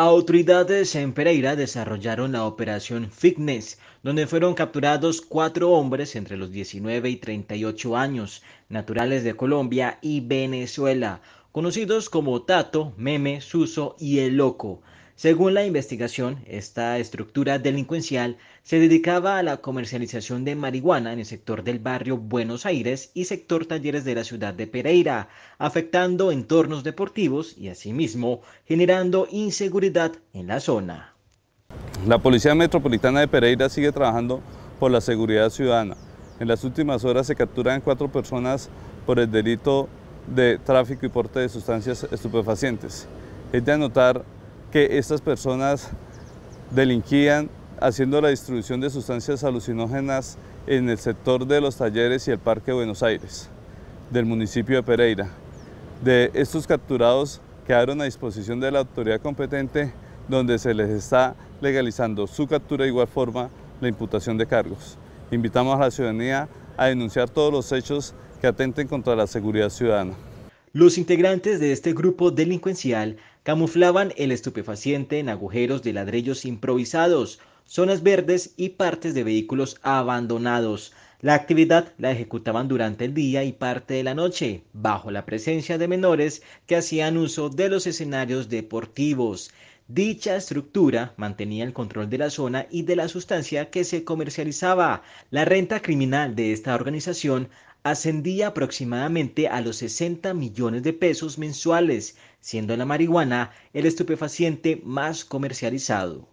Autoridades en Pereira desarrollaron la operación Fitness, donde fueron capturados cuatro hombres entre los 19 y 38 años, naturales de Colombia y Venezuela, conocidos como Tato, Meme, Suso y El Loco. Según la investigación, esta estructura delincuencial se dedicaba a la comercialización de marihuana en el sector del barrio Buenos Aires y sector talleres de la ciudad de Pereira, afectando entornos deportivos y asimismo generando inseguridad en la zona. La Policía Metropolitana de Pereira sigue trabajando por la seguridad ciudadana. En las últimas horas se capturan cuatro personas por el delito de tráfico y porte de sustancias estupefacientes. Es de anotar que estas personas delinquían haciendo la distribución de sustancias alucinógenas en el sector de los talleres y el Parque Buenos Aires, del municipio de Pereira. De estos capturados quedaron a disposición de la autoridad competente donde se les está legalizando su captura de igual forma la imputación de cargos. Invitamos a la ciudadanía a denunciar todos los hechos que atenten contra la seguridad ciudadana. Los integrantes de este grupo delincuencial camuflaban el estupefaciente en agujeros de ladrillos improvisados, zonas verdes y partes de vehículos abandonados. La actividad la ejecutaban durante el día y parte de la noche, bajo la presencia de menores que hacían uso de los escenarios deportivos. Dicha estructura mantenía el control de la zona y de la sustancia que se comercializaba. La renta criminal de esta organización ascendía aproximadamente a los 60 millones de pesos mensuales, siendo la marihuana el estupefaciente más comercializado.